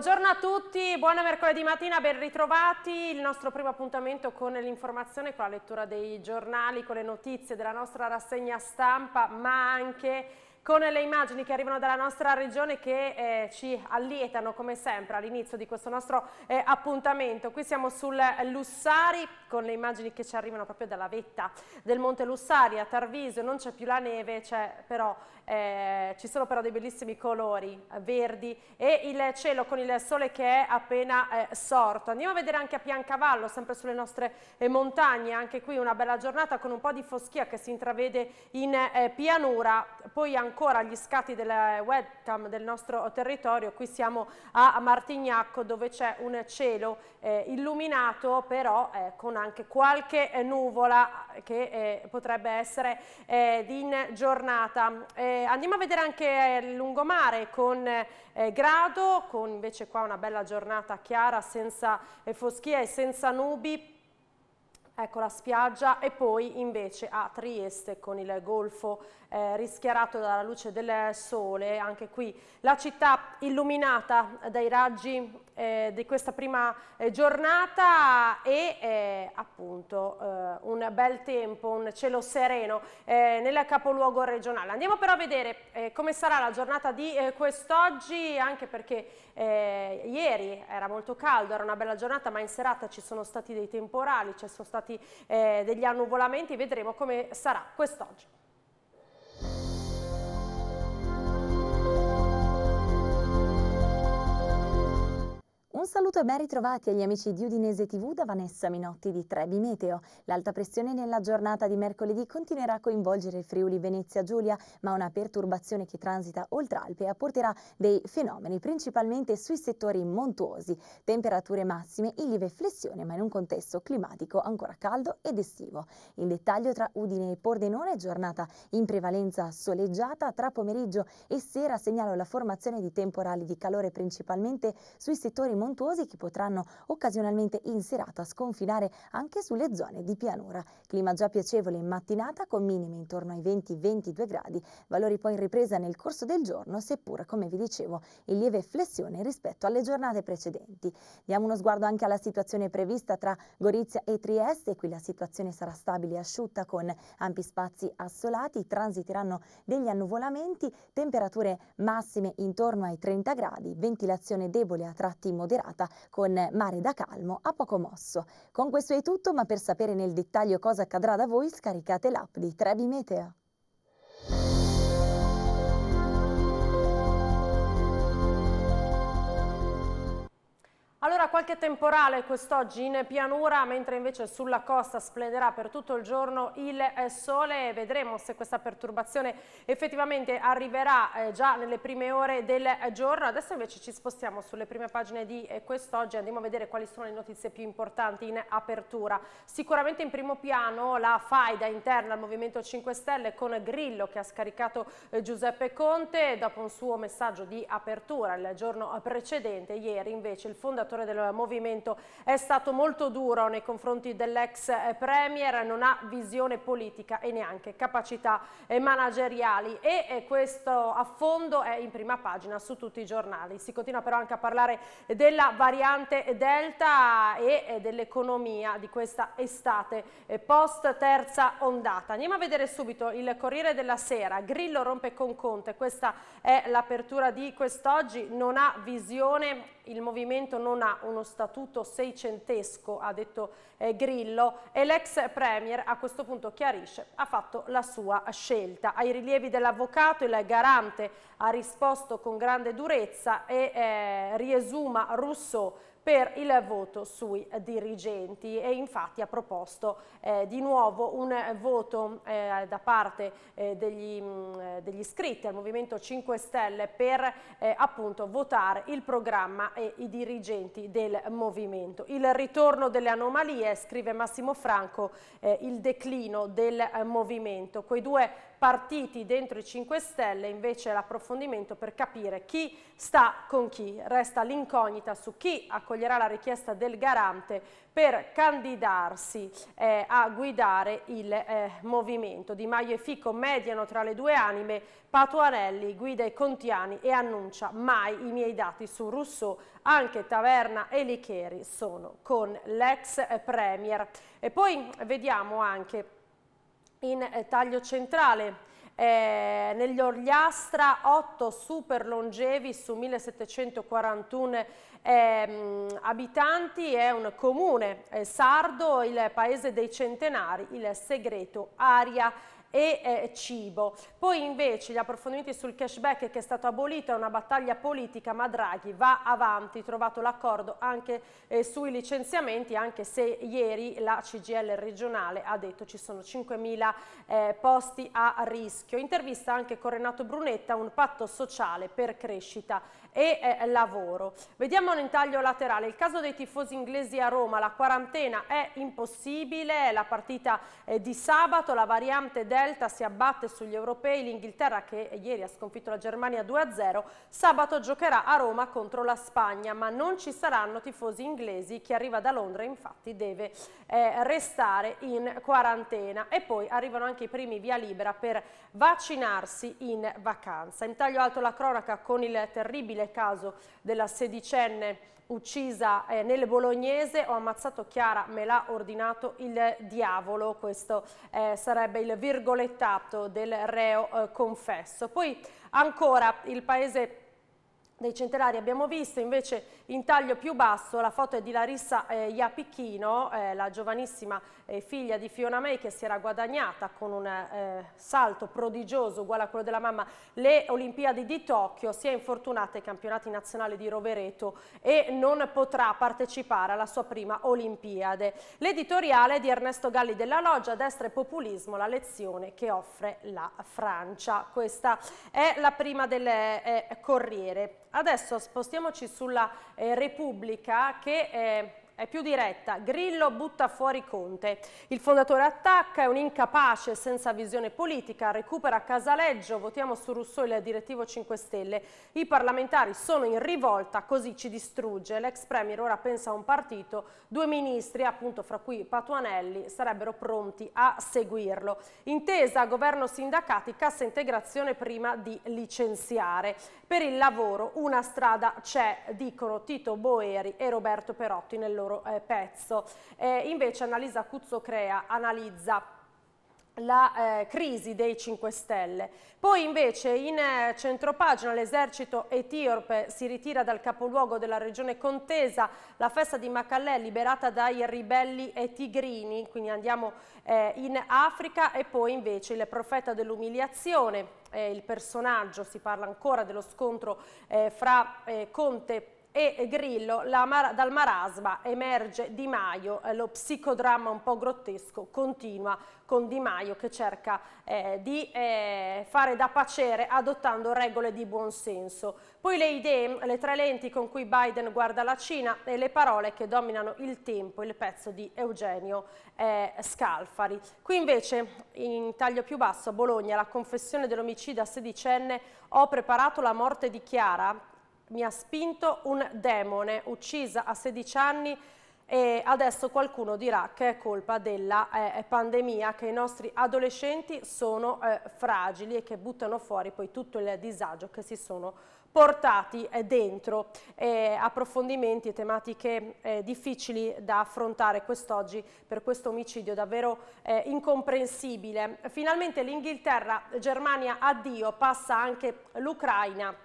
Buongiorno a tutti, buona mercoledì mattina, ben ritrovati. Il nostro primo appuntamento con l'informazione, con la lettura dei giornali, con le notizie della nostra rassegna stampa, ma anche con le immagini che arrivano dalla nostra regione che eh, ci allietano come sempre all'inizio di questo nostro eh, appuntamento. Qui siamo sul Lussari con le immagini che ci arrivano proprio dalla vetta del Monte Lussari a Tarviso, non c'è più la neve, c'è però eh, ci sono però dei bellissimi colori eh, verdi e il cielo con il sole che è appena eh, sorto. Andiamo a vedere anche a Piancavallo, sempre sulle nostre eh, montagne, anche qui una bella giornata con un po' di foschia che si intravede in eh, pianura, poi ancora gli scatti del eh, webcam del nostro territorio, qui siamo a Martignacco dove c'è un cielo illuminato però con anche qualche nuvola che potrebbe essere in giornata. Eh, andiamo a vedere anche eh, il lungomare con eh, grado, con invece qua una bella giornata chiara, senza eh, foschia e senza nubi, ecco la spiaggia e poi invece a Trieste con il golfo eh, rischiarato dalla luce del sole, anche qui la città illuminata dai raggi eh, di questa prima eh, giornata e eh, appunto eh, un bel tempo, un cielo sereno nel capoluogo regionale. Andiamo però a vedere come sarà la giornata di quest'oggi, anche perché ieri era molto caldo, era una bella giornata, ma in serata ci sono stati dei temporali, ci sono stati degli annuvolamenti, vedremo come sarà quest'oggi. Un saluto e ben ritrovati agli amici di Udinese TV da Vanessa Minotti di Trebi Meteo. L'alta pressione nella giornata di mercoledì continuerà a coinvolgere il Friuli Venezia Giulia, ma una perturbazione che transita oltre Alpe apporterà dei fenomeni principalmente sui settori montuosi, temperature massime in lieve flessione, ma in un contesto climatico ancora caldo ed estivo. In dettaglio tra Udine e Pordenone, giornata in prevalenza soleggiata, tra pomeriggio e sera segnalo la formazione di temporali di calore principalmente sui settori montuosi montuosi che potranno occasionalmente in serata sconfinare anche sulle zone di pianura. Clima già piacevole in mattinata con minime intorno ai 20-22 gradi, valori poi in ripresa nel corso del giorno, seppur, come vi dicevo, in lieve flessione rispetto alle giornate precedenti. Diamo uno sguardo anche alla situazione prevista tra Gorizia e Trieste, qui la situazione sarà stabile e asciutta con ampi spazi assolati, transiteranno degli annuvolamenti, temperature massime intorno ai 30 gradi, ventilazione debole a tratti moderati serata con mare da calmo a poco mosso. Con questo è tutto, ma per sapere nel dettaglio cosa accadrà da voi scaricate l'app di Trebi Meteo. Allora qualche temporale quest'oggi in pianura, mentre invece sulla costa splenderà per tutto il giorno il eh, sole e vedremo se questa perturbazione effettivamente arriverà eh, già nelle prime ore del eh, giorno. Adesso invece ci spostiamo sulle prime pagine di quest'oggi e andiamo a vedere quali sono le notizie più importanti in apertura. Sicuramente in primo piano la faida interna al Movimento 5 Stelle con Grillo che ha scaricato Giuseppe Conte dopo un suo messaggio di apertura il giorno precedente. Ieri invece il fondo fondatore del movimento, è stato molto duro nei confronti dell'ex eh, Premier, non ha visione politica e neanche capacità eh, manageriali e eh, questo affondo è in prima pagina su tutti i giornali. Si continua però anche a parlare della variante Delta e dell'economia di questa estate post terza ondata. Andiamo a vedere subito il Corriere della Sera, Grillo rompe con Conte, questa è l'apertura di quest'oggi, non ha visione, il movimento non non ha uno statuto seicentesco, ha detto eh, Grillo, e l'ex Premier a questo punto chiarisce, ha fatto la sua scelta. Ai rilievi dell'avvocato il garante ha risposto con grande durezza e eh, riesuma Rousseau per il voto sui dirigenti e infatti ha proposto eh, di nuovo un voto eh, da parte eh, degli, mh, mm, degli, iscritti al Movimento 5 Stelle per eh, appunto votare il programma e i dirigenti del Movimento. Il ritorno delle anomalie, scrive Massimo Franco, eh, il declino del Movimento. Quei due partiti dentro i 5 Stelle invece l'approfondimento per capire chi sta con chi. Resta l'incognita su chi accoglierà la richiesta del garante per candidarsi eh, a guidare il eh, movimento. Di Maio e Fico mediano tra le due anime, Patuanelli guida i contiani e annuncia mai i miei dati su Rousseau, anche Taverna e Licheri sono con l'ex Premier. E poi vediamo anche in eh, taglio centrale. Eh, negli Orliastra 8 super longevi su 1741 ehm, abitanti, è un comune eh, sardo, il paese dei centenari, il segreto aria e eh, cibo. Poi invece gli approfondimenti sul cashback che è stato abolito è una battaglia politica ma Draghi va avanti, trovato l'accordo anche eh, sui licenziamenti anche se ieri la CGL regionale ha detto ci sono 5.000 eh, posti a rischio. Intervista anche con Renato Brunetta un patto sociale per crescita e eh, lavoro. Vediamo un intaglio laterale, il caso dei tifosi inglesi a Roma, la quarantena è impossibile, la partita eh, di sabato, la variante Delta si abbatte sugli europei, l'Inghilterra che eh, ieri ha sconfitto la Germania 2-0, sabato giocherà a Roma contro la Spagna, ma non ci saranno tifosi inglesi, chi arriva da Londra infatti deve eh, restare in quarantena e poi arrivano anche i primi via libera per vaccinarsi in vacanza. In taglio alto la cronaca con il terribile caso della sedicenne uccisa eh, nelle Bolognese, ho ammazzato Chiara, me l'ha ordinato il diavolo, questo eh, sarebbe il virgolettato del reo eh, confesso. Poi ancora il paese dei centenari abbiamo visto invece in taglio più basso la foto è di Larissa eh, Iapicchino, eh, la giovanissima eh, figlia di Fiona May che si era guadagnata con un eh, salto prodigioso uguale a quello della mamma le Olimpiadi di Tokyo, si è infortunata ai campionati nazionali di Rovereto e non potrà partecipare alla sua prima Olimpiade. L'editoriale di Ernesto Galli della Loggia, Destra e Populismo, la lezione che offre la Francia. Questa è la prima del eh, Corriere. Adesso spostiamoci sulla eh, Repubblica che eh, è più diretta. Grillo butta fuori Conte. Il fondatore attacca, è un incapace senza visione politica, recupera Casaleggio, votiamo su Rousseau il direttivo 5 Stelle. I parlamentari sono in rivolta, così ci distrugge. L'ex premier ora pensa a un partito, due ministri, appunto fra cui Patuanelli, sarebbero pronti a seguirlo. Intesa, governo sindacati, cassa integrazione prima di licenziare. Per il lavoro una strada c'è, dicono Tito Boeri e Roberto Perotti nel loro euro eh, pezzo. Eh, invece Annalisa Cuzzo Crea analizza la eh, crisi dei 5 Stelle. Poi invece in eh, centropagina l'esercito etiope si ritira dal capoluogo della regione contesa, la festa di Macalè liberata dai ribelli e tigrini, quindi andiamo eh, in Africa e poi invece il profeta dell'umiliazione, eh, il personaggio, si parla ancora dello scontro eh, fra eh, Conte e e Grillo mar dal marasma emerge Di Maio, eh, lo psicodramma un po' grottesco continua con Di Maio che cerca eh, di eh, fare da pacere adottando regole di buonsenso. Poi le idee, le tre lenti con cui Biden guarda la Cina e le parole che dominano il tempo, il pezzo di Eugenio eh, Scalfari. Qui invece in taglio più basso a Bologna la confessione dell'omicida sedicenne ho preparato la morte di Chiara mi ha spinto un demone, uccisa a 16 anni e adesso qualcuno dirà che è colpa della eh, pandemia, che i nostri adolescenti sono eh, fragili e che buttano fuori poi tutto il disagio che si sono portati eh, dentro. approfondimenti e tematiche eh, difficili da affrontare quest'oggi per questo omicidio davvero eh, incomprensibile. Finalmente l'Inghilterra, Germania addio, passa anche l'Ucraina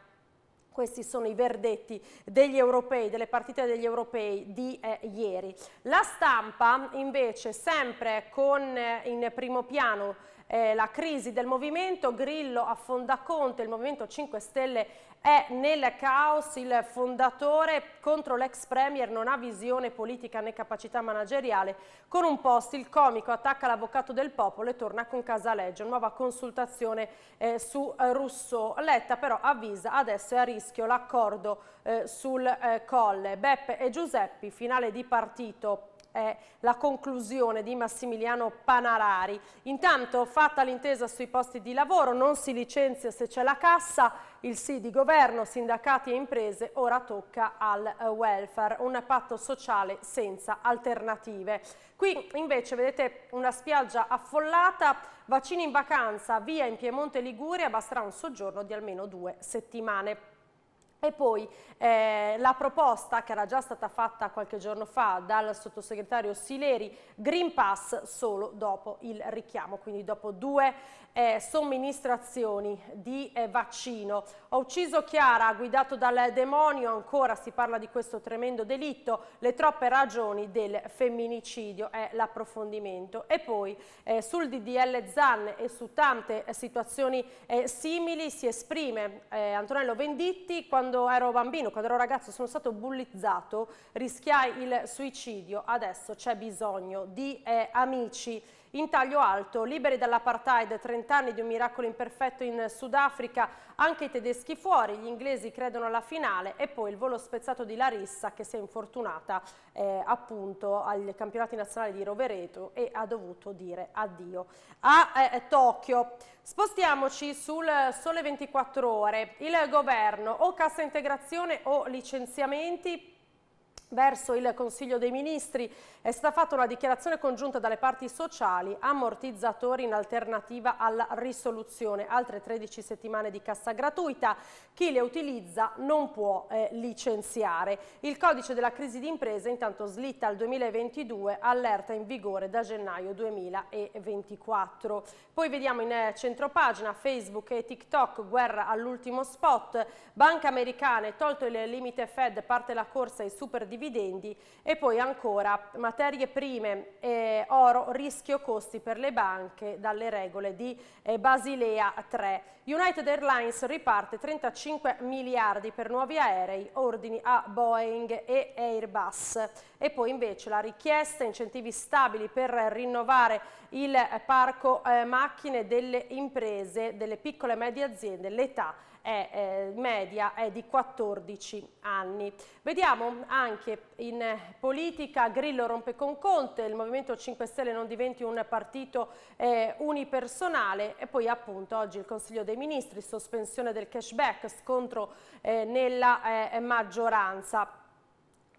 questi sono i verdetti degli europei, delle partite degli europei di eh, ieri. La stampa invece sempre con eh, in primo piano eh, la crisi del movimento, Grillo affonda Conte, il Movimento 5 Stelle è nel caos il fondatore contro l'ex premier non ha visione politica né capacità manageriale con un post il comico attacca l'avvocato del popolo e torna con Casaleggio nuova consultazione eh, su eh, Rousseau Letta però avvisa adesso è a rischio l'accordo eh, sul eh, colle Beppe e Giuseppi finale di partito è la conclusione di Massimiliano Panarari. Intanto fatta l'intesa sui posti di lavoro, non si licenzia se c'è la cassa, il sì di governo, sindacati e imprese, ora tocca al eh, welfare, un patto sociale senza alternative. Qui invece vedete una spiaggia affollata, vaccini in vacanza, via in Piemonte e Liguria, basterà un soggiorno di almeno due settimane. E poi eh, la proposta che era già stata fatta qualche giorno fa dal sottosegretario Sileri, Green Pass solo dopo il richiamo, quindi dopo due eh, somministrazioni di eh, vaccino. Ho ucciso Chiara, guidato dal demonio, ancora si parla di questo tremendo delitto, le troppe ragioni del femminicidio è l'approfondimento. E poi eh, sul DDL Zan e su tante situazioni eh, simili si esprime eh, Antonello Venditti quando quando ero bambino, quando ero ragazzo, sono stato bullizzato, rischiai il suicidio, adesso c'è bisogno di eh, amici in taglio alto. Liberi dall'apartheid, 30 anni di un miracolo imperfetto in Sudafrica, anche i tedeschi fuori, gli inglesi credono alla finale e poi il volo spezzato di Larissa che si è infortunata eh, appunto ai campionati nazionali di Rovereto e ha dovuto dire addio a eh, eh Tokyo. Spostiamoci sul sole 24 ore. Il governo o cassa integrazione o licenziamenti Verso il Consiglio dei Ministri è stata fatta una dichiarazione congiunta dalle parti sociali, ammortizzatori in alternativa alla risoluzione, altre 13 settimane di cassa gratuita, chi le utilizza non può eh, licenziare. Il codice della crisi d'impresa intanto slitta al 2022, allerta in vigore da gennaio 2024. Poi vediamo in eh, centropagina Facebook e TikTok, guerra all'ultimo spot, banca americana, tolto il limite Fed, parte la corsa ai super dividendi, dividendi e poi ancora materie prime, eh, oro, rischio costi per le banche dalle regole di eh, Basilea 3. United Airlines riparte 35 miliardi per nuovi aerei, ordini a Boeing e Airbus. E poi invece la richiesta incentivi stabili per rinnovare il eh, parco eh, macchine delle imprese, delle piccole e medie aziende, l'età è, eh, media è di 14 anni. Vediamo anche in politica Grillo rompe con Conte, il Movimento 5 Stelle non diventi un partito eh, unipersonale e poi appunto oggi il Consiglio dei Ministri, sospensione del cashback, scontro eh, nella eh, maggioranza.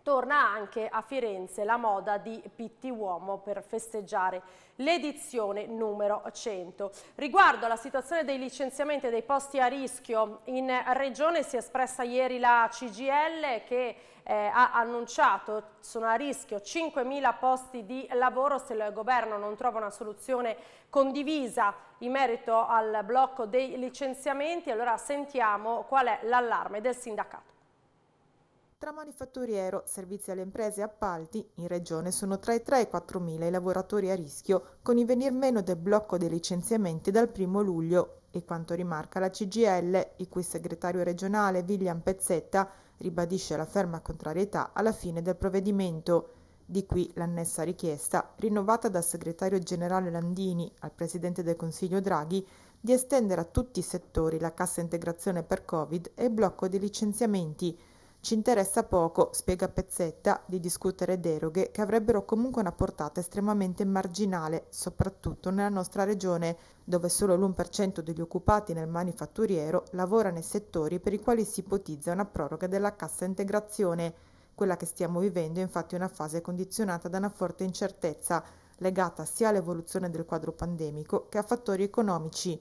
Torna anche a Firenze la moda di Pitti Uomo per festeggiare l'edizione numero 100. Riguardo alla situazione dei licenziamenti e dei posti a rischio in Regione si è espressa ieri la CGL che eh, ha annunciato sono a rischio 5.000 posti di lavoro se il governo non trova una soluzione condivisa in merito al blocco dei licenziamenti. Allora sentiamo qual è l'allarme del sindacato. Tra manifatturiero, servizi alle imprese e appalti, in regione sono tra i 3 e i 4 mila i lavoratori a rischio, con il venir meno del blocco dei licenziamenti dal 1 luglio e quanto rimarca la CGL, il cui segretario regionale William Pezzetta ribadisce la ferma contrarietà alla fine del provvedimento. Di qui l'annessa richiesta, rinnovata dal segretario generale Landini al presidente del Consiglio Draghi, di estendere a tutti i settori la cassa integrazione per Covid e il blocco dei licenziamenti ci interessa poco, spiega Pezzetta, di discutere deroghe che avrebbero comunque una portata estremamente marginale, soprattutto nella nostra regione, dove solo l'1% degli occupati nel manifatturiero lavora nei settori per i quali si ipotizza una proroga della cassa integrazione. Quella che stiamo vivendo è infatti una fase condizionata da una forte incertezza, legata sia all'evoluzione del quadro pandemico che a fattori economici.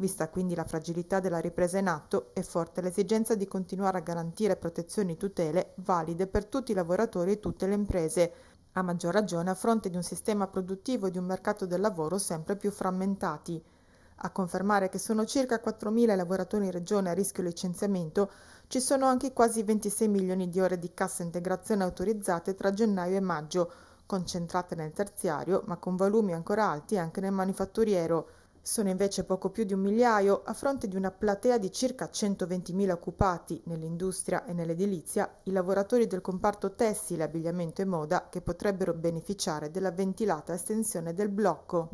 Vista quindi la fragilità della ripresa in atto, è forte l'esigenza di continuare a garantire protezioni e tutele valide per tutti i lavoratori e tutte le imprese, a maggior ragione a fronte di un sistema produttivo e di un mercato del lavoro sempre più frammentati. A confermare che sono circa 4.000 lavoratori in regione a rischio licenziamento, ci sono anche quasi 26 milioni di ore di cassa integrazione autorizzate tra gennaio e maggio, concentrate nel terziario ma con volumi ancora alti anche nel manifatturiero. Sono invece poco più di un migliaio, a fronte di una platea di circa 120.000 occupati nell'industria e nell'edilizia, i lavoratori del comparto tessile, abbigliamento e moda che potrebbero beneficiare della ventilata estensione del blocco.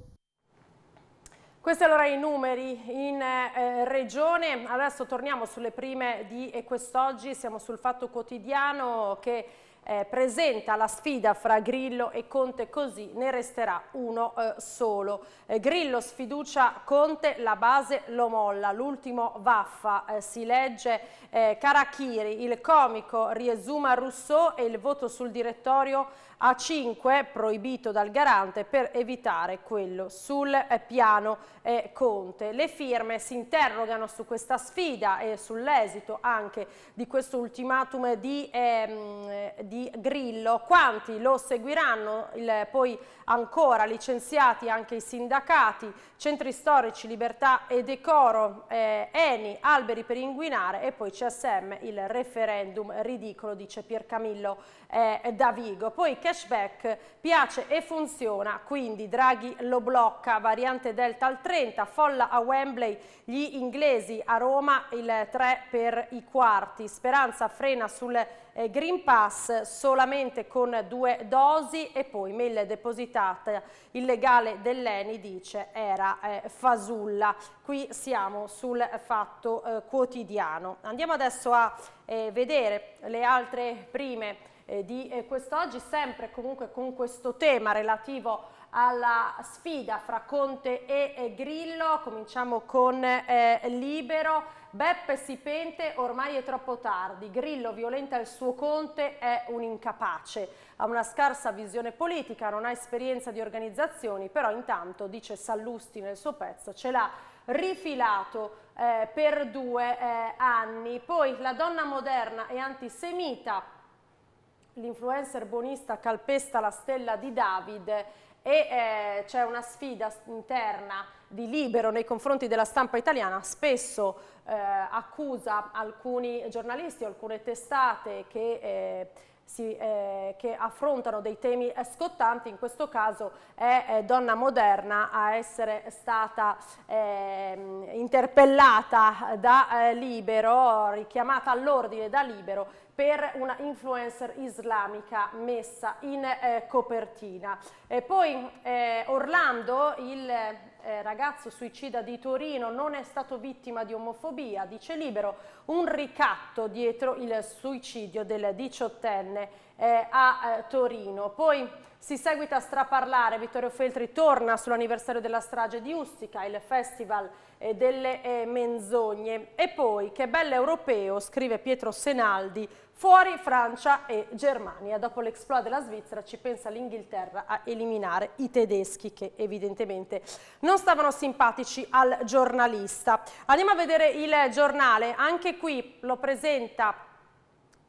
Questi allora i numeri in eh, regione, adesso torniamo sulle prime di quest'oggi, siamo sul Fatto Quotidiano che eh, presenta la sfida fra Grillo e Conte così ne resterà uno eh, solo. Eh, Grillo sfiducia Conte, la base lo molla, l'ultimo vaffa, eh, si legge eh, Carachiri, il comico riesuma Rousseau e il voto sul direttorio a 5 proibito dal garante per evitare quello sul eh, piano eh, Conte. Le firme si interrogano su questa sfida e sull'esito anche di questo ultimatum di, ehm, di Grillo. Quanti lo seguiranno? Il, poi ancora licenziati anche i sindacati, centri storici, libertà e decoro, eh, Eni, alberi per inguinare e poi CSM, il referendum ridicolo, dice Piercamillo eh, Davigo. Poi cashback piace e funziona, quindi Draghi lo blocca, variante Delta al 30, folla a Wembley, gli inglesi a Roma il 3 per i quarti, Speranza frena sul eh, Green Pass solamente con due dosi e poi mail depositata legale dell'ENI dice era eh, fasulla. Qui siamo sul fatto eh, quotidiano. Andiamo adesso a eh, vedere le altre prime eh, di eh, quest'oggi, sempre comunque con questo tema relativo alla sfida fra Conte e, e Grillo. Cominciamo con eh, Libero. Beppe si pente, ormai è troppo tardi. Grillo violenta il suo Conte, è un incapace. Ha una scarsa visione politica, non ha esperienza di organizzazioni, però intanto, dice Sallusti nel suo pezzo, ce l'ha rifilato eh, per due eh, anni. Poi la donna moderna e antisemita l'influencer bonista calpesta la stella di David e eh, c'è una sfida interna di Libero nei confronti della stampa italiana, spesso eh, accusa alcuni giornalisti alcune testate che, eh, si, eh, che, affrontano dei temi scottanti, in questo caso è eh, Donna Moderna a essere stata ehm, interpellata da eh, Libero, richiamata all'ordine da Libero per una influencer islamica messa in eh, copertina. E poi eh, Orlando, il eh, ragazzo suicida di Torino, non è stato vittima di omofobia, dice libero, un ricatto dietro il suicidio del diciottenne eh, a eh, Torino. Poi si seguita a straparlare, Vittorio Feltri torna sull'anniversario della strage di Ustica, il festival e eh, delle eh, menzogne. E poi, che bello europeo, scrive Pietro Senaldi, fuori Francia e Germania. Dopo l'exploit della Svizzera ci pensa l'Inghilterra a eliminare i tedeschi che evidentemente non stavano simpatici al giornalista. Andiamo a vedere il giornale, anche qui lo presenta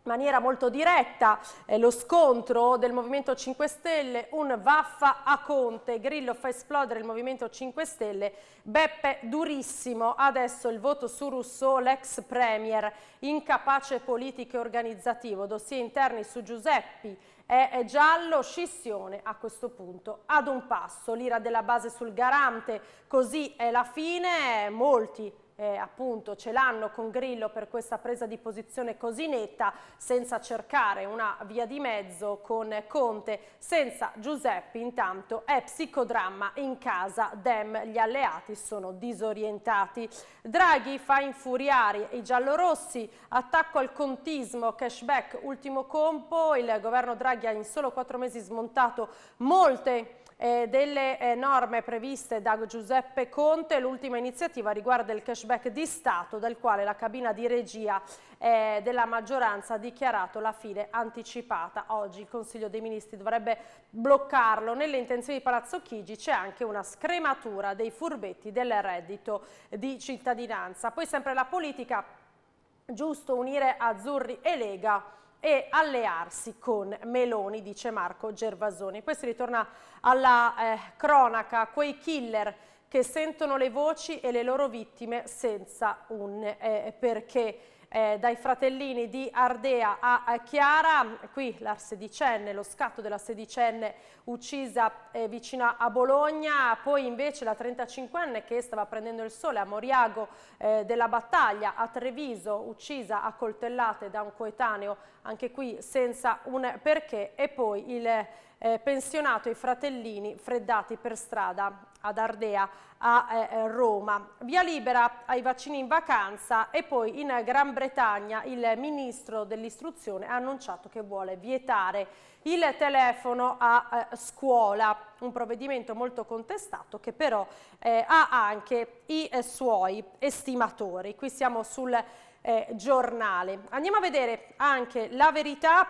maniera molto diretta eh, lo scontro del Movimento 5 Stelle, un vaffa a Conte, Grillo fa esplodere il Movimento 5 Stelle, Beppe durissimo, adesso il voto su Rousseau, l'ex premier, incapace politico e organizzativo, dossier interni su Giuseppi, è giallo, scissione a questo punto ad un passo, l'ira della base sul garante, così è la fine, molti eh, appunto ce l'hanno con Grillo per questa presa di posizione così netta senza cercare una via di mezzo con Conte senza Giuseppe intanto è psicodramma in casa Dem gli alleati sono disorientati Draghi fa infuriare i giallorossi attacco al contismo cashback ultimo compo il governo Draghi ha in solo quattro mesi smontato molte eh, delle eh, norme previste da Giuseppe Conte, l'ultima iniziativa riguarda il cashback di Stato del quale la cabina di regia eh, della maggioranza ha dichiarato la fine anticipata. Oggi il Consiglio dei Ministri dovrebbe bloccarlo. Nelle intenzioni di Palazzo Chigi c'è anche una scrematura dei furbetti del reddito di cittadinanza. Poi sempre la politica, giusto unire Azzurri e Lega e allearsi con Meloni, dice Marco Gervasoni. Poi si ritorna alla eh, cronaca, quei killer che sentono le voci e le loro vittime senza un eh, perché eh, dai fratellini di Ardea a Chiara, qui la sedicenne, lo scatto della sedicenne uccisa eh, vicino a Bologna, poi invece la 35enne che stava prendendo il sole a Moriago eh, della Battaglia, a Treviso, uccisa a coltellate da un coetaneo, anche qui senza un perché, e poi il eh, pensionato e i fratellini freddati per strada ad Ardea a eh, eh, Roma. Via libera ai vaccini in vacanza e poi in Gran Bretagna il ministro dell'istruzione ha annunciato che vuole vietare il telefono a eh, scuola, un provvedimento molto contestato che però eh, ha anche i eh, suoi estimatori. Qui siamo sul eh, giornale. Andiamo a vedere anche la verità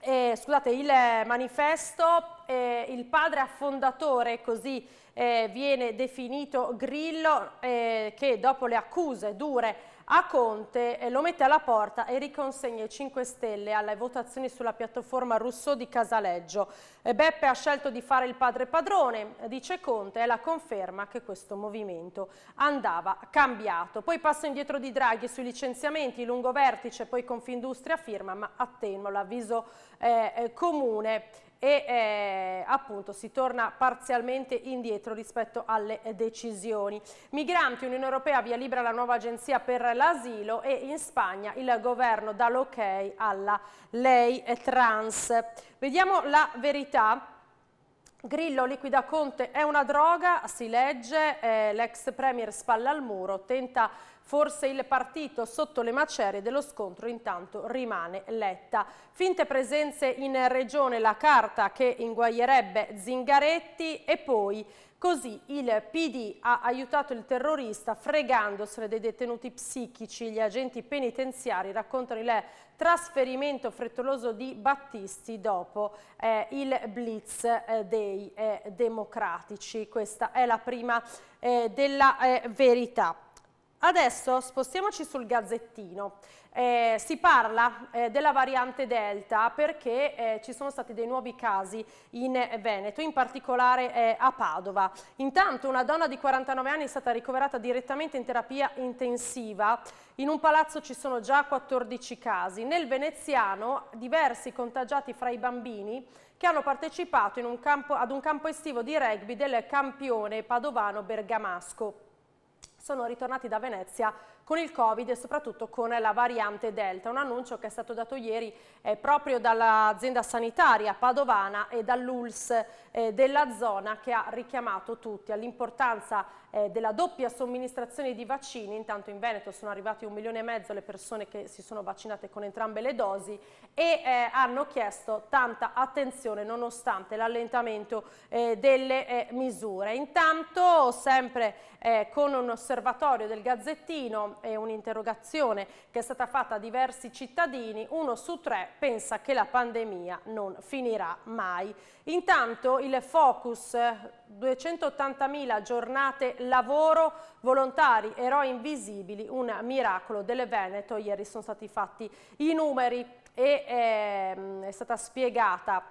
eh, scusate, il manifesto, eh, il padre affondatore, così eh, viene definito Grillo eh, che dopo le accuse dure a Conte eh, lo mette alla porta e riconsegna i 5 Stelle alle votazioni sulla piattaforma Rousseau di Casaleggio. E Beppe ha scelto di fare il padre padrone, dice Conte, è la conferma che questo movimento andava cambiato. Poi passo indietro di Draghi sui licenziamenti, lungo vertice, poi Confindustria firma, ma attenno l'avviso eh, eh, comune e eh, appunto si torna parzialmente indietro rispetto alle eh, decisioni. Migranti, Unione Europea via libera la nuova agenzia per l'asilo e in Spagna il governo dà l'ok alla lei eh, trans. Vediamo la verità. Grillo liquida Conte è una droga, si legge, eh, l'ex premier spalla al muro, tenta Forse il partito sotto le macerie dello scontro intanto rimane letta. Finte presenze in regione la carta che inguaierebbe Zingaretti e poi Così il PD ha aiutato il terrorista fregandosene dei detenuti psichici. Gli agenti penitenziari raccontano il trasferimento frettoloso di Battisti dopo eh, il blitz eh, dei eh, democratici. Questa è la prima eh, della eh, verità. Adesso spostiamoci sul Gazzettino. Eh, si parla eh, della variante Delta perché eh, ci sono stati dei nuovi casi in Veneto, in particolare eh, a Padova. Intanto una donna di 49 anni è stata ricoverata direttamente in terapia intensiva. In un palazzo ci sono già 14 casi. Nel veneziano diversi contagiati fra i bambini che hanno partecipato un campo, ad un campo estivo di rugby del campione padovano Bergamasco sono ritornati da Venezia con il Covid e soprattutto con la variante Delta, un annuncio che è stato dato ieri eh, proprio dall'azienda sanitaria padovana e dall'ULS eh, della zona che ha richiamato tutti all'importanza eh, della doppia somministrazione di vaccini, intanto in Veneto sono arrivati un milione e mezzo le persone che si sono vaccinate con entrambe le dosi e eh, hanno chiesto tanta attenzione nonostante l'allentamento eh, delle eh, misure. Intanto sempre con un osservatorio l'osservatorio del Gazzettino e un'interrogazione che è stata fatta a diversi cittadini, uno su tre pensa che la pandemia non finirà mai. Intanto il focus 280.000 giornate lavoro, volontari, eroi invisibili, un miracolo del Veneto, ieri sono stati fatti i numeri e ehm, è stata spiegata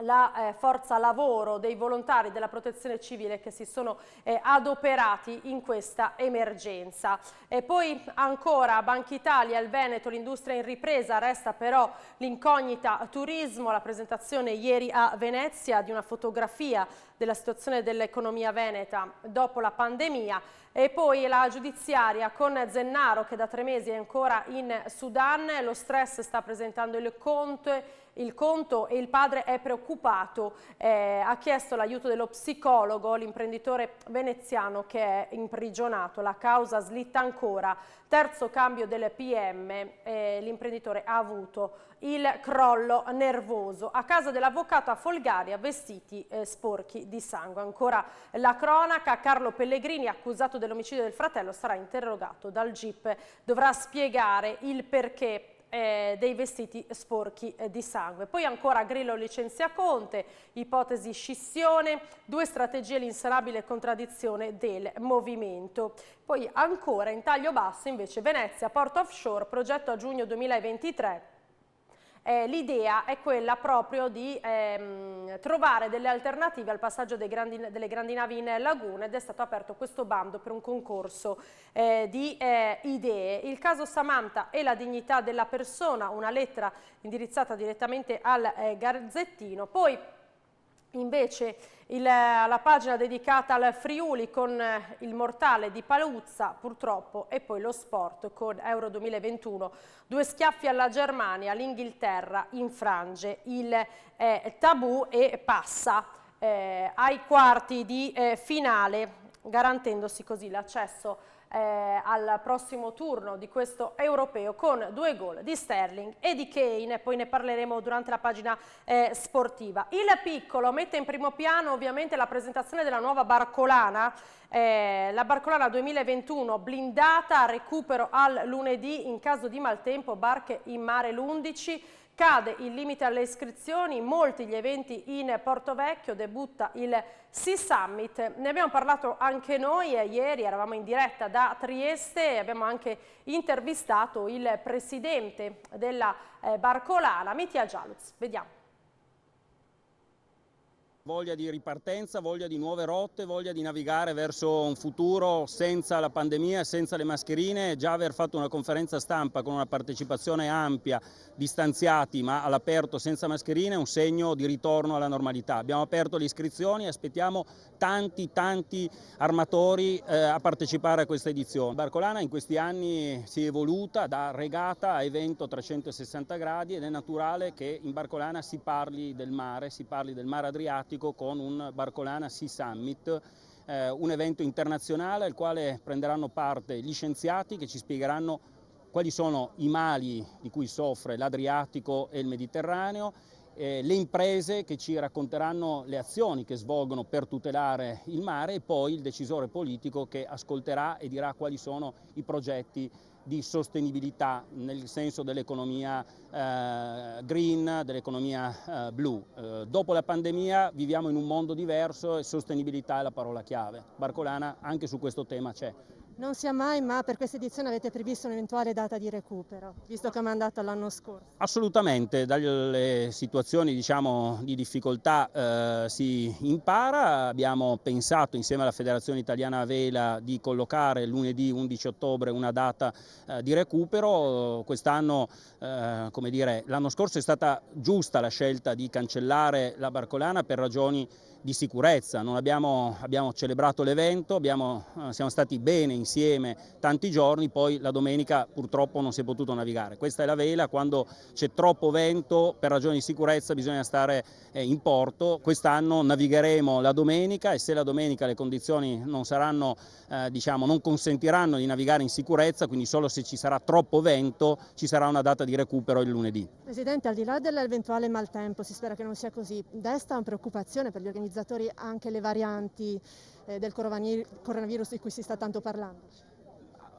la eh, forza lavoro dei volontari della protezione civile che si sono eh, adoperati in questa emergenza. E poi ancora a Banca Italia, il Veneto, l'industria in ripresa, resta però l'incognita turismo, la presentazione ieri a Venezia di una fotografia della situazione dell'economia veneta dopo la pandemia e poi la giudiziaria con Zennaro che da tre mesi è ancora in Sudan, lo stress sta presentando il conto il conto e il padre è preoccupato, eh, ha chiesto l'aiuto dello psicologo, l'imprenditore veneziano che è imprigionato, la causa slitta ancora, terzo cambio del PM, eh, l'imprenditore ha avuto il crollo nervoso, a casa dell'avvocato a Folgaria vestiti eh, sporchi di sangue. Ancora la cronaca, Carlo Pellegrini, accusato dell'omicidio del fratello, sarà interrogato dal GIP, dovrà spiegare il perché eh, dei vestiti sporchi eh, di sangue. Poi ancora Grillo licenzia Conte, ipotesi scissione, due strategie l'insanabile contraddizione del movimento. Poi ancora in taglio basso invece Venezia, porto offshore, progetto a giugno 2023 eh, l'idea è quella proprio di ehm, trovare delle alternative al passaggio grandi, delle grandi navi in laguna ed è stato aperto questo bando per un concorso eh, di eh, idee. Il caso Samantha e la dignità della persona, una lettera indirizzata direttamente al eh, Garzettino. Poi invece il, la pagina dedicata al Friuli con eh, il mortale di Paluzza purtroppo e poi lo sport con Euro 2021 due schiaffi alla Germania l'Inghilterra infrange il eh, tabù e passa eh, ai quarti di eh, finale garantendosi così l'accesso eh, al prossimo turno di questo europeo con due gol di Sterling e di Kane, poi ne parleremo durante la pagina eh, sportiva. Il piccolo mette in primo piano ovviamente la presentazione della nuova Barcolana, eh, la Barcolana 2021 blindata, recupero al lunedì in caso di maltempo, barche in mare l'11 Cade il limite alle iscrizioni, molti gli eventi in Porto Vecchio, debutta il Sea Summit. Ne abbiamo parlato anche noi eh, ieri, eravamo in diretta da Trieste e abbiamo anche intervistato il presidente della eh, Barcolana, Mitia Gialuz. Vediamo. Voglia di ripartenza, voglia di nuove rotte, voglia di navigare verso un futuro senza la pandemia, senza le mascherine. Già aver fatto una conferenza stampa con una partecipazione ampia, distanziati ma all'aperto senza mascherine è un segno di ritorno alla normalità. Abbiamo aperto le iscrizioni e aspettiamo tanti tanti armatori eh, a partecipare a questa edizione. Barcolana in questi anni si è evoluta da regata a evento 360 gradi ed è naturale che in Barcolana si parli del mare, si parli del mare Adriatico Adriatico con un Barcolana Sea Summit, eh, un evento internazionale al quale prenderanno parte gli scienziati che ci spiegheranno quali sono i mali di cui soffre l'Adriatico e il Mediterraneo, eh, le imprese che ci racconteranno le azioni che svolgono per tutelare il mare e poi il decisore politico che ascolterà e dirà quali sono i progetti di sostenibilità nel senso dell'economia eh, green, dell'economia eh, blu. Eh, dopo la pandemia viviamo in un mondo diverso e sostenibilità è la parola chiave. Barcolana anche su questo tema c'è. Non sia mai, ma per questa edizione avete previsto un'eventuale data di recupero, visto che è andata l'anno scorso? Assolutamente, dalle situazioni diciamo, di difficoltà eh, si impara. Abbiamo pensato insieme alla Federazione Italiana Vela di collocare lunedì 11 ottobre una data eh, di recupero. Quest'anno, eh, come dire, l'anno scorso è stata giusta la scelta di cancellare la Barcolana per ragioni di sicurezza. Abbiamo, abbiamo, celebrato l'evento, abbiamo, eh, siamo stati bene insieme tanti giorni, poi la domenica purtroppo non si è potuto navigare. Questa è la vela, quando c'è troppo vento per ragioni di sicurezza bisogna stare eh, in porto. Quest'anno navigheremo la domenica e se la domenica le condizioni non, saranno, eh, diciamo, non consentiranno di navigare in sicurezza, quindi solo se ci sarà troppo vento ci sarà una data di recupero il lunedì. Presidente, al di là dell'eventuale maltempo, si spera che non sia così, desta preoccupazione per gli organizzatori analizzatori anche le varianti eh, del coronavirus di cui si sta tanto parlando?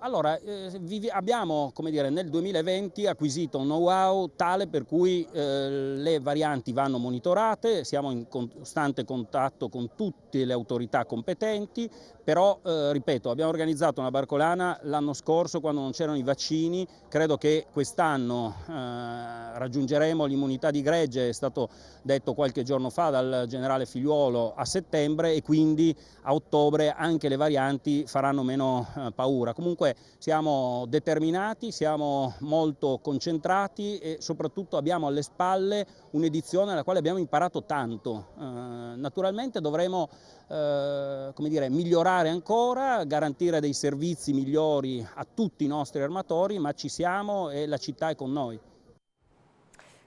Allora, eh, vi, abbiamo dire, nel 2020 acquisito un know-how tale per cui eh, le varianti vanno monitorate, siamo in costante contatto con tutte le autorità competenti, però eh, ripeto, abbiamo organizzato una barcolana l'anno scorso quando non c'erano i vaccini, credo che quest'anno eh, raggiungeremo l'immunità di gregge, è stato detto qualche giorno fa dal generale Figliuolo a settembre e quindi a ottobre anche le varianti faranno meno eh, paura. Comunque siamo determinati, siamo molto concentrati e soprattutto abbiamo alle spalle un'edizione alla quale abbiamo imparato tanto. Eh, naturalmente dovremo eh, dire, migliorare ancora, garantire dei servizi migliori a tutti i nostri armatori, ma ci siamo e la città è con noi.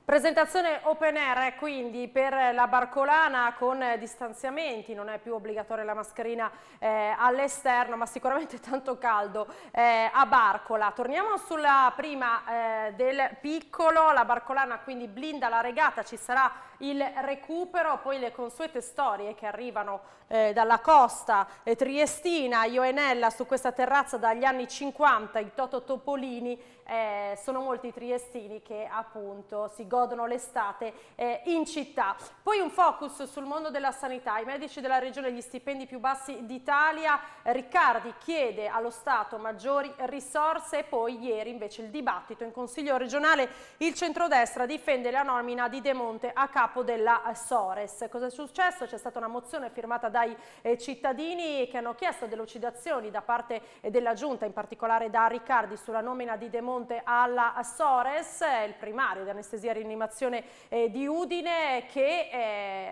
Presentazione open air eh, quindi per la Barcolana con distanziamenti, non è più obbligatoria la mascherina eh, all'esterno ma sicuramente tanto caldo eh, a Barcola. Torniamo sulla prima eh, del piccolo, la Barcolana quindi blinda la regata, ci sarà il recupero, poi le consuete storie che arrivano eh, dalla costa eh, triestina, Ioenella su questa terrazza dagli anni 50, i Toto Topolini, eh, sono molti triestini che appunto si godono l'estate eh, in città. Poi un focus sul mondo della sanità, i medici della regione gli stipendi più bassi d'Italia, Riccardi chiede allo Stato maggiori risorse e poi ieri invece il dibattito in Consiglio regionale il centrodestra difende la nomina di De Monte a Cabo capo della eh, Sores. Cosa è successo? C'è stata una mozione firmata dai eh, cittadini che hanno chiesto delucidazioni da parte eh, della Giunta, in particolare da Riccardi, sulla nomina di De Monte alla eh, Sores, eh, il primario di anestesia e rianimazione eh, di Udine, che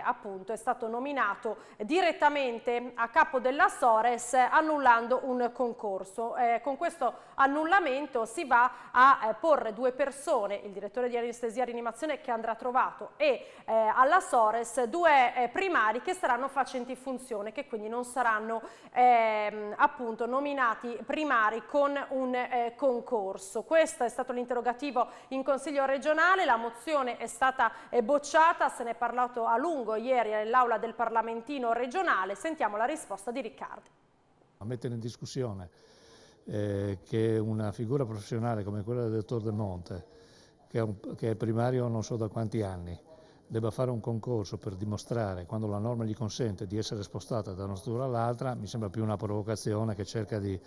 appunto è stato nominato direttamente a capo della Sores annullando un concorso. con questo annullamento si va a porre due persone, il direttore di anestesia e rianimazione che andrà trovato e eh, alla Sores due eh, primari che saranno facenti funzione, che quindi non saranno ehm, appunto nominati primari con un eh, concorso. Questo è stato l'interrogativo in Consiglio regionale, la mozione è stata eh, bocciata, se ne è parlato a lungo ieri nell'aula del Parlamentino regionale, sentiamo la risposta di Riccardo. A mettere in discussione eh, che una figura professionale come quella del dottor De Monte, che è, un, che è primario non so da quanti anni, debba fare un concorso per dimostrare, quando la norma gli consente, di essere spostata da una struttura all'altra, mi sembra più una provocazione che cerca di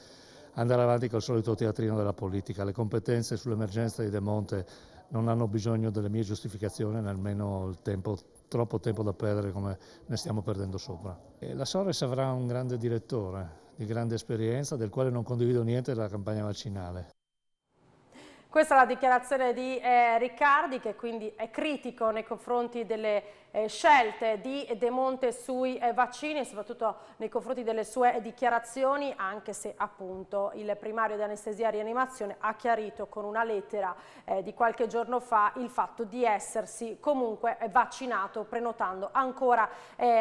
andare avanti col solito teatrino della politica. Le competenze sull'emergenza di De Monte non hanno bisogno delle mie giustificazioni, nemmeno il tempo, troppo tempo da perdere come ne stiamo perdendo sopra. E la Sores avrà un grande direttore di grande esperienza, del quale non condivido niente della campagna vaccinale. Questa è la dichiarazione di eh, Riccardi che quindi è critico nei confronti delle eh, scelte di De Monte sui eh, vaccini soprattutto nei confronti delle sue dichiarazioni, anche se appunto il primario di anestesia e rianimazione ha chiarito con una lettera eh, di qualche giorno fa il fatto di essersi comunque vaccinato prenotando ancora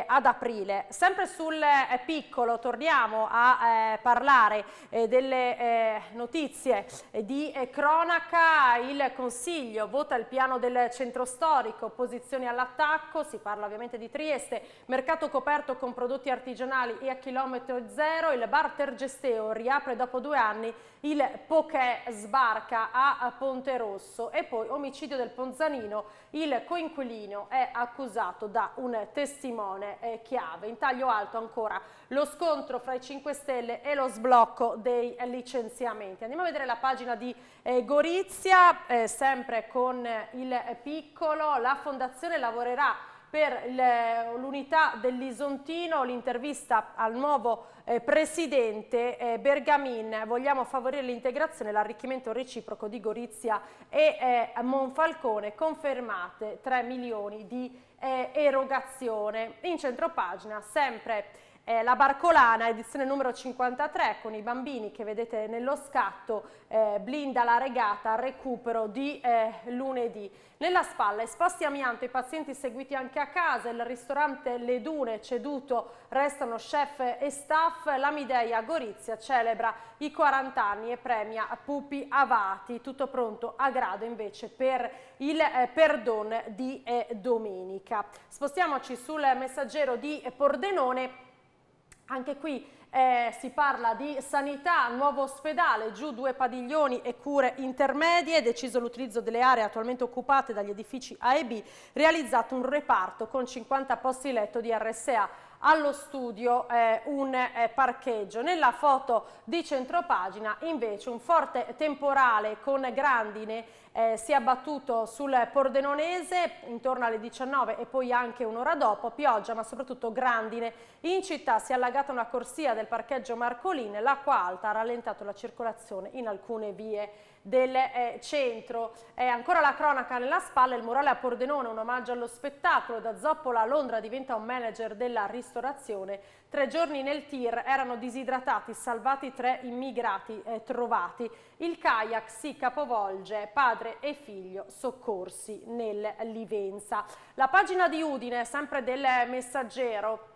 ad aprile. Sempre sul piccolo torniamo a parlare delle notizie di cronaca, il Consiglio vota il piano del centro storico, posizioni all'attacco, si parla ovviamente di Trieste, mercato coperto con prodotti artigianali e a chilometro zero, il bar Tergesteo riapre dopo due anni il Poké sbarca a Ponte Rosso e poi omicidio del Ponzanino, il coinquilino è accusato da un testimone eh, chiave. In taglio alto ancora lo scontro fra i 5 Stelle e lo sblocco dei licenziamenti. Andiamo a vedere la pagina di eh, Gorizia, eh, sempre con il piccolo, la fondazione lavorerà per eh, l'unità dell'Isontino, l'intervista al nuovo eh, presidente eh, Bergamin. Vogliamo favorire l'integrazione e l'arricchimento reciproco di Gorizia e eh, Monfalcone, confermate 3 milioni di eh, erogazione. In centropagina sempre eh, la Barcolana, edizione numero 53, con i bambini che vedete nello scatto, eh, blinda la regata, al recupero di eh, lunedì. Nella spalla, esposti amianto, i pazienti seguiti anche a casa, il ristorante Le Dune ceduto, restano chef e staff, l'Amidea Gorizia celebra i 40 anni e premia Pupi Avati, tutto pronto a grado invece per il eh, perdon di eh, domenica. Spostiamoci sul messaggero di Pordenone, anche qui eh, si parla di sanità, nuovo ospedale, giù due padiglioni e cure intermedie, deciso l'utilizzo delle aree attualmente occupate dagli edifici A e B, realizzato un reparto con 50 posti letto di RSA allo studio eh, un eh, parcheggio. Nella foto di centropagina invece un forte temporale con grandine eh, si è abbattuto sul Pordenonese intorno alle 19 e poi anche un'ora dopo, pioggia ma soprattutto grandine. In città si è allagata una corsia del parcheggio Marcoline, l'acqua alta ha rallentato la circolazione in alcune vie del eh, centro. Eh, ancora la cronaca nella spalla, il murale a Pordenone, un omaggio allo spettacolo, da Zoppola a Londra diventa un manager della ristorazione, tre giorni nel tir erano disidratati, salvati tre immigrati eh, trovati, il kayak si capovolge, padre e figlio soccorsi nel Livenza. La pagina di Udine, sempre del messaggero,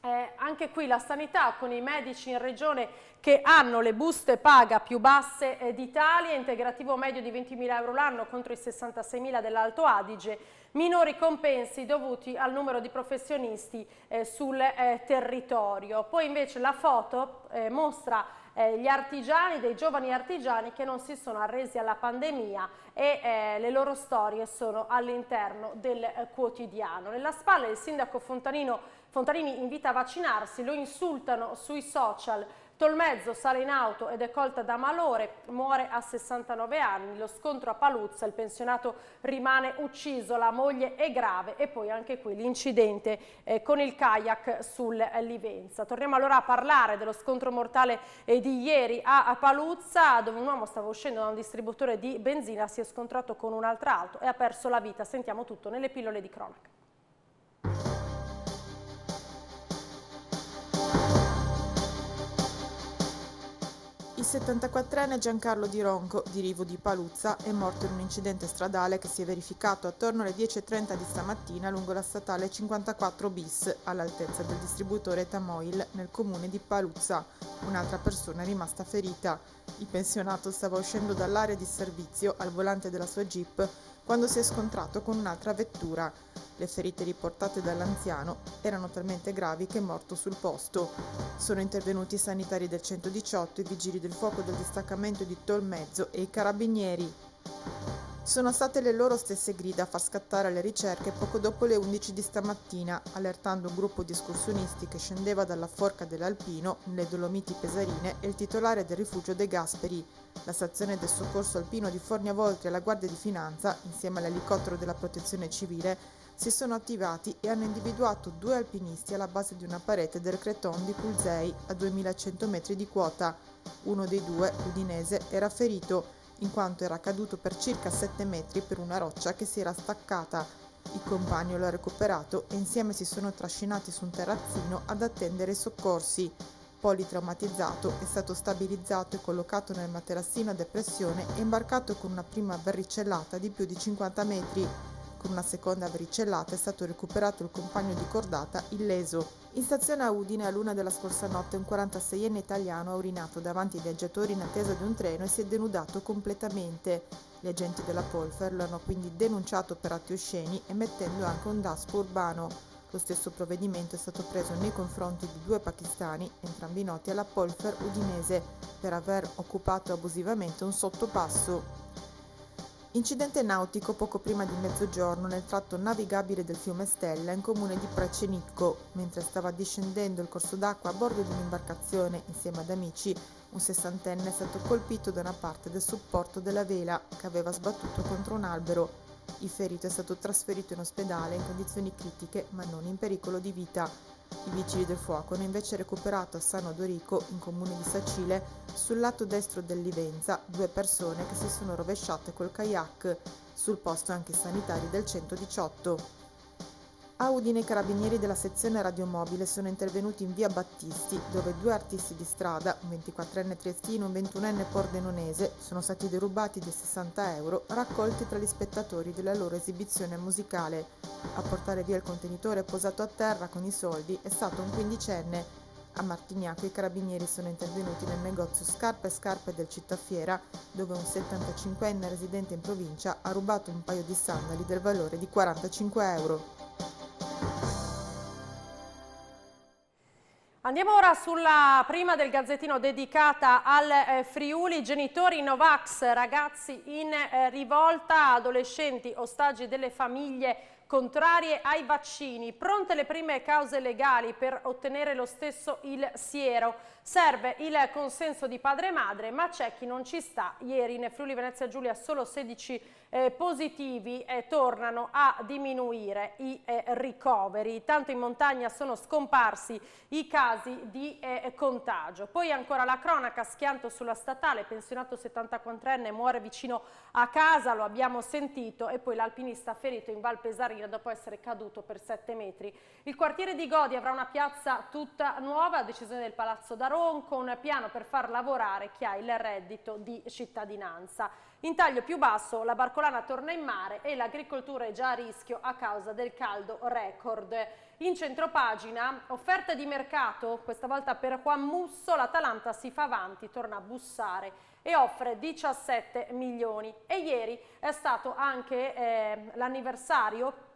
eh, anche qui la sanità con i medici in regione che hanno le buste paga più basse eh, d'Italia, integrativo medio di 20.000 euro l'anno contro i 66.000 dell'Alto Adige, minori compensi dovuti al numero di professionisti eh, sul eh, territorio. Poi invece la foto eh, mostra eh, gli artigiani, dei giovani artigiani che non si sono arresi alla pandemia e eh, le loro storie sono all'interno del eh, quotidiano. Nella spalla il sindaco Fontanino Fontanini invita a vaccinarsi, lo insultano sui social. Tolmezzo sale in auto ed è colta da malore, muore a 69 anni, lo scontro a Paluzza, il pensionato rimane ucciso, la moglie è grave e poi anche qui l'incidente eh, con il kayak sul Livenza. Torniamo allora a parlare dello scontro mortale eh, di ieri a, a, Paluzza dove un uomo stava uscendo da un distributore di benzina, si è scontrato con un'altra auto e ha perso la vita. Sentiamo tutto nelle pillole di cronaca. Il 74enne Giancarlo Di Ronco, di Rivo di Paluzza, è morto in un incidente stradale che si è verificato attorno alle 10.30 di stamattina lungo la statale 54 bis, all'altezza del distributore Tamoil, nel comune di Paluzza. Un'altra persona è rimasta ferita. Il pensionato stava uscendo dall'area di servizio al volante della sua jeep quando si è scontrato con un'altra vettura. Le ferite riportate dall'anziano erano talmente gravi che è morto sul posto. Sono intervenuti i sanitari del 118, i vigili del fuoco del distaccamento di Tolmezzo e i carabinieri. Sono state le loro stesse grida a far scattare le ricerche poco dopo le 11 di stamattina, allertando un gruppo di escursionisti che scendeva dalla forca dell'Alpino, nelle Dolomiti Pesarine, e il titolare del rifugio De Gasperi, la stazione del soccorso alpino di Fornia Forniavolti e la Guardia di Finanza, insieme all'elicottero della Protezione Civile, si sono attivati e hanno individuato due alpinisti alla base di una parete del Creton di Pulzei, a 2100 metri di quota. Uno dei due, l'udinese, era ferito in quanto era caduto per circa 7 metri per una roccia che si era staccata. Il compagno l'ha recuperato e insieme si sono trascinati su un terrazzino ad attendere i soccorsi. Politraumatizzato, è stato stabilizzato e collocato nel materassino a depressione e imbarcato con una prima verricellata di più di 50 metri. Con una seconda bricellata è stato recuperato il compagno di cordata illeso. In stazione a Udine a luna della scorsa notte un 46enne italiano ha urinato davanti ai viaggiatori in attesa di un treno e si è denudato completamente. Gli agenti della Polfer lo hanno quindi denunciato per atti osceni emettendo anche un daspo urbano. Lo stesso provvedimento è stato preso nei confronti di due pakistani, entrambi noti alla Polfer udinese, per aver occupato abusivamente un sottopasso. Incidente nautico poco prima di mezzogiorno nel tratto navigabile del fiume Stella in comune di Precenicco. Mentre stava discendendo il corso d'acqua a bordo di un'imbarcazione insieme ad amici, un sessantenne è stato colpito da una parte del supporto della vela che aveva sbattuto contro un albero. Il ferito è stato trasferito in ospedale in condizioni critiche ma non in pericolo di vita. I vigili del fuoco hanno invece recuperato a San Odorico, in comune di Sacile, sul lato destro del Livenza, due persone che si sono rovesciate col kayak sul posto anche i sanitari del 118. A Udine i carabinieri della sezione radiomobile sono intervenuti in via Battisti, dove due artisti di strada, un 24enne triestino e un 21enne pordenonese, sono stati derubati di 60 euro raccolti tra gli spettatori della loro esibizione musicale. A portare via il contenitore posato a terra con i soldi è stato un quindicenne. A Martignaco i carabinieri sono intervenuti nel negozio Scarpe e Scarpe del Cittafiera, dove un 75enne residente in provincia ha rubato un paio di sandali del valore di 45 euro. Andiamo ora sulla prima del gazzettino dedicata al eh, Friuli, genitori Novax, ragazzi in eh, rivolta, adolescenti ostaggi delle famiglie contrarie ai vaccini. Pronte le prime cause legali per ottenere lo stesso il siero. Serve il consenso di padre e madre, ma c'è chi non ci sta. Ieri nel Friuli Venezia Giulia solo 16 eh, positivi eh, tornano a diminuire i eh, ricoveri. Tanto in montagna sono scomparsi i casi di eh, contagio. Poi ancora la cronaca, schianto sulla statale, pensionato 74enne muore vicino a casa, lo abbiamo sentito, e poi l'alpinista ferito in Val Pesarina dopo essere caduto per 7 metri. Il quartiere di Godi avrà una piazza tutta nuova, decisione del Palazzo da Roma Ronco, un piano per far lavorare chi ha il reddito di cittadinanza. In taglio più basso la Barcolana torna in mare e l'agricoltura è già a rischio a causa del caldo record. In centropagina, offerta di mercato, questa volta per Juan Musso, l'Atalanta si fa avanti, torna a bussare e offre 17 milioni. E ieri è stato anche eh, l'anniversario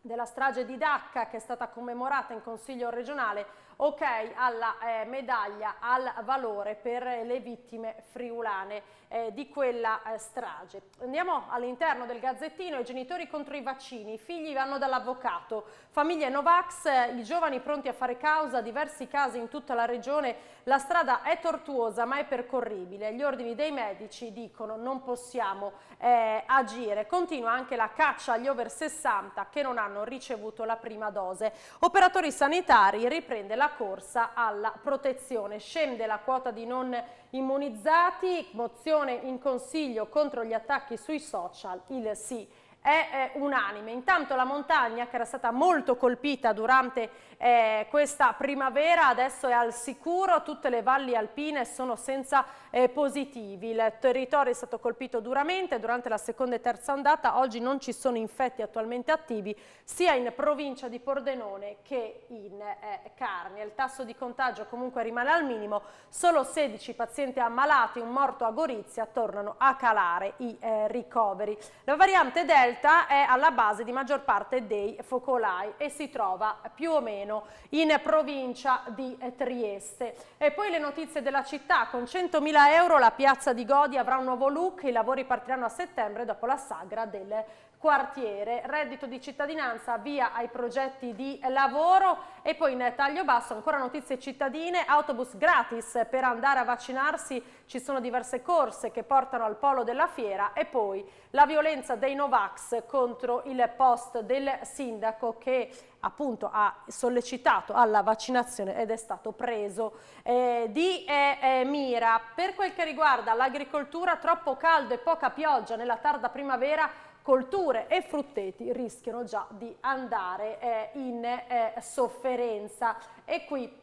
della strage di Dacca che è stata commemorata in Consiglio regionale ok alla eh, medaglia al valore per le vittime friulane eh, di quella eh, strage. Andiamo all'interno del gazzettino, i genitori contro i vaccini, i figli vanno dall'avvocato, famiglie Novax, eh, i giovani pronti a fare causa, diversi casi in tutta la regione la strada è tortuosa ma è percorribile. Gli ordini dei medici dicono non possiamo eh, agire. Continua anche la caccia agli over 60 che non hanno ricevuto la prima dose. Operatori sanitari riprende la corsa alla protezione. Scende la quota di non immunizzati, mozione in consiglio contro gli attacchi sui social, il sì è eh, unanime. Intanto la montagna, che era stata molto colpita durante eh, questa primavera adesso è al sicuro, tutte le valli alpine sono senza eh, positivi. Il territorio è stato colpito duramente durante la seconda e terza ondata, oggi non ci sono infetti attualmente attivi sia in provincia di Pordenone che in eh, Carnia. Il tasso di contagio comunque rimane al minimo, solo 16 pazienti ammalati, un morto a Gorizia, tornano a calare i eh, ricoveri. La variante Delta è alla base di maggior parte dei focolai e si trova più o meno Torino in provincia di eh, Trieste. E poi le notizie della città, con 100.000 euro la piazza di Godi avrà un nuovo look, i lavori partiranno a settembre dopo la sagra del quartiere, reddito di cittadinanza, via ai progetti di lavoro e poi in taglio basso ancora notizie cittadine, autobus gratis per andare a vaccinarsi, ci sono diverse corse che portano al polo della fiera e poi la violenza dei Novax contro il post del sindaco che appunto ha sollecitato alla vaccinazione ed è stato preso eh, di eh, eh, mira. Per quel che riguarda l'agricoltura, troppo caldo e poca pioggia nella tarda primavera colture e frutteti rischiano già di andare eh, in eh, sofferenza e qui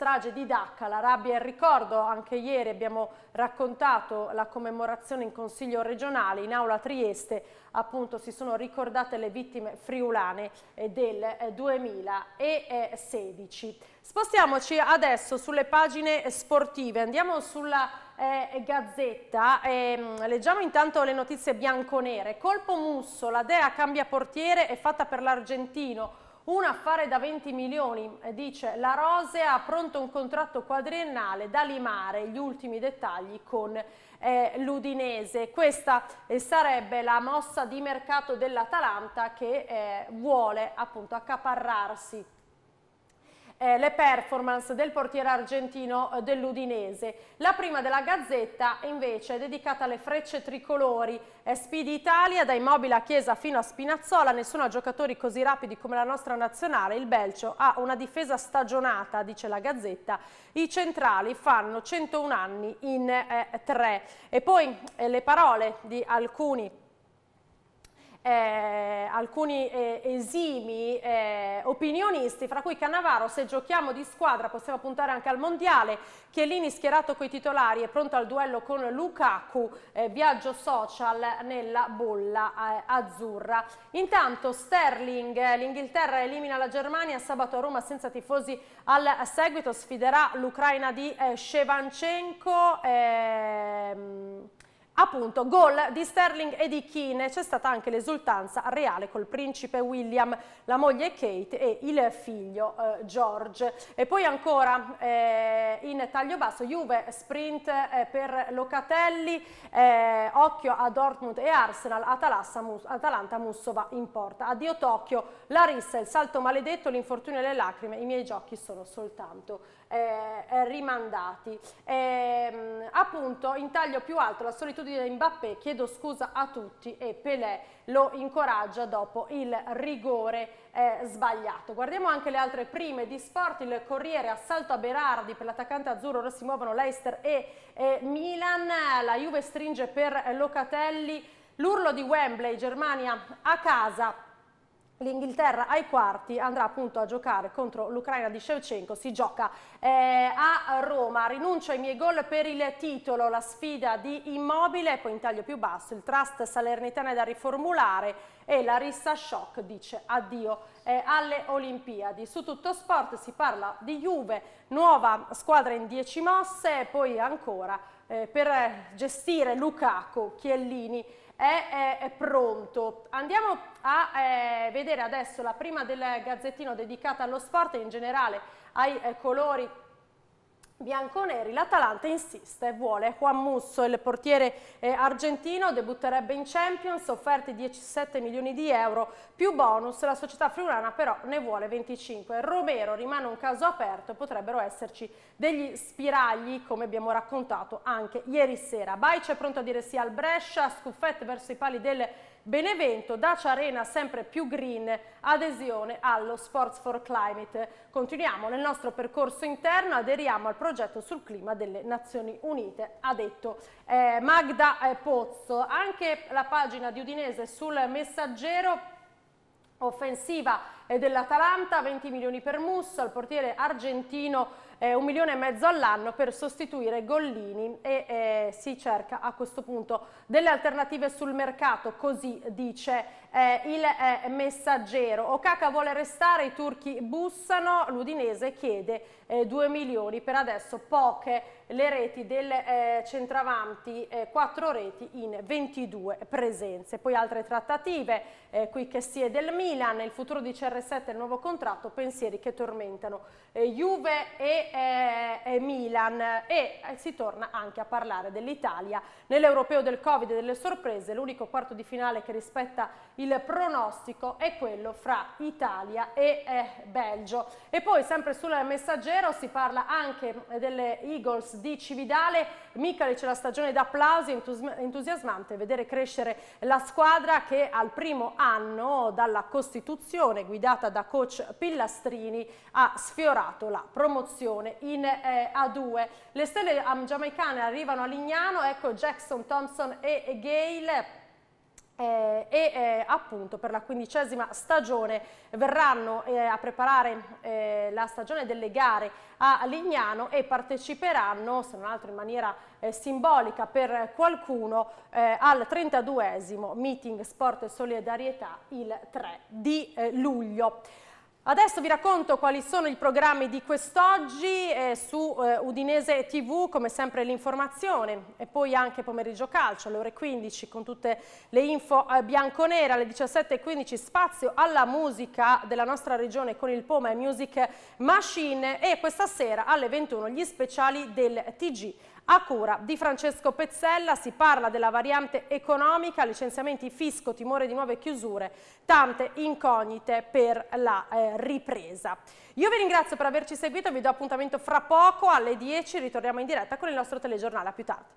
strage di Dacca, la rabbia e il ricordo, anche ieri abbiamo raccontato la commemorazione in Consiglio regionale, in aula Trieste appunto si sono ricordate le vittime friulane eh, del 2016. Eh, eh, Spostiamoci adesso sulle pagine sportive, andiamo sulla eh, Gazzetta, ehm, leggiamo intanto le notizie bianconere, colpo musso, la Dea cambia portiere è fatta per l'Argentino, un affare da 20 milioni, eh, dice la Rose, ha pronto un contratto quadriennale da limare, gli ultimi dettagli con eh, l'Udinese. Questa eh, sarebbe la mossa di mercato dell'Atalanta che eh, vuole appunto accaparrarsi eh, le performance del portiere argentino eh, dell'Udinese. La prima della Gazzetta invece è dedicata alle frecce tricolori eh, Speed Italia, da Immobile a Chiesa fino a Spinazzola, nessuno ha giocatori così rapidi come la nostra nazionale, il Belcio ha una difesa stagionata, dice la Gazzetta, i centrali fanno 101 anni in 3. Eh, e poi eh, le parole di alcuni eh, alcuni eh, esimi eh, opinionisti, fra cui Cannavaro, se giochiamo di squadra possiamo puntare anche al Mondiale, Chiellini schierato coi titolari è pronto al duello con Lukaku, eh, viaggio social nella bolla eh, azzurra. Intanto Sterling, eh, l'Inghilterra elimina la Germania sabato a Roma senza tifosi al seguito, sfiderà l'Ucraina di Shevchenko. Ehm, Appunto, gol di Sterling e di Keane, c'è stata anche l'esultanza reale col principe William, la moglie Kate e il figlio eh, George. E poi ancora eh, in taglio basso, Juve sprint eh, per Locatelli, eh, occhio a Dortmund e Arsenal, Atalanta Mussova in porta. Addio Tokyo, la rissa, il salto maledetto, l'infortunio e le lacrime, i miei giochi sono soltanto eh, eh, rimandati. E, ehm, appunto in taglio più alto la solitudine di Mbappé, chiedo scusa a tutti e Pelé lo incoraggia dopo il rigore eh, sbagliato. Guardiamo anche le altre prime di sport, il Corriere assalto a Berardi per l'attaccante azzurro, ora si muovono Leicester e, e Milan, la Juve stringe per Locatelli, l'urlo di Wembley, Germania a casa L'Inghilterra ai quarti andrà appunto a giocare contro l'Ucraina di Shevchenko, si gioca eh, a Roma, rinuncio ai miei gol per il titolo, la sfida di Immobile, poi in taglio più basso, il trust Salernitana è da riformulare e la rissa shock dice addio eh, alle Olimpiadi. Su tutto sport si parla di Juve, nuova squadra in 10 mosse, poi ancora eh, per gestire Lukaku, Chiellini è, è, è pronto. Andiamo a eh, vedere adesso la prima del gazzettino dedicata allo sport e in generale ai eh, colori bianconeri. L'Atalanta insiste, vuole Juan Musso, il portiere eh, argentino, debutterebbe in Champions, offerti 17 milioni di euro più bonus, la società friulana però ne vuole 25. Romero rimane un caso aperto, potrebbero esserci degli spiragli come abbiamo raccontato anche ieri sera. Baice è pronto a dire sì al Brescia, Scuffette verso i pali del Benevento, Dacia Arena sempre più green, adesione allo Sports for Climate. Continuiamo nel nostro percorso interno, aderiamo al progetto sul clima delle Nazioni Unite, ha detto eh, Magda eh, Pozzo. Anche la pagina di Udinese sul messaggero offensiva eh, dell'Atalanta, 20 milioni per Musso, al portiere argentino eh, un milione e mezzo all'anno per sostituire Gollini e eh, si cerca a questo punto delle alternative sul mercato, così dice eh, il eh, messaggero. Okaka vuole restare, i turchi bussano, l'Udinese chiede 2 eh, milioni, per adesso poche le reti del eh, centravanti, eh, 4 reti in 22 presenze. Poi altre trattative, eh, qui che si è del Milan, il futuro di CR7 il nuovo contratto, pensieri che tormentano eh, Juve e, eh, e Milan e eh, si torna anche a parlare dell'Italia Nell'europeo del Covid e delle sorprese, l'unico quarto di finale che rispetta il pronostico è quello fra Italia e eh, Belgio. E poi sempre sul messaggero si parla anche delle Eagles di Cividale, c'è la stagione d'applausi, entusiasmante vedere crescere la squadra che al primo anno dalla Costituzione guidata da coach Pillastrini ha sfiorato la promozione in eh, A2. Le stelle giamaicane arrivano a Lignano, ecco Jack Jackson, Thompson e Gale eh, e eh, appunto per la quindicesima stagione verranno eh, a preparare eh, la stagione delle gare a Lignano e parteciperanno, se non altro in maniera eh, simbolica per qualcuno, eh, al 32esimo meeting Sport e Solidarietà il 3 di luglio. Adesso vi racconto quali sono i programmi di quest'oggi eh, su eh, Udinese TV, come sempre l'informazione e poi anche pomeriggio calcio alle ore 15 con tutte le info eh, bianconera, alle 17.15 spazio alla musica della nostra regione con il Poma e Music Machine e questa sera alle 21 gli speciali del TG a cura di Francesco Pezzella si parla della variante economica, licenziamenti fisco, timore di nuove chiusure, tante incognite per la eh, ripresa. Io vi ringrazio per averci seguito, vi do appuntamento fra poco alle 10, ritorniamo in diretta con il nostro telegiornale a più tardi.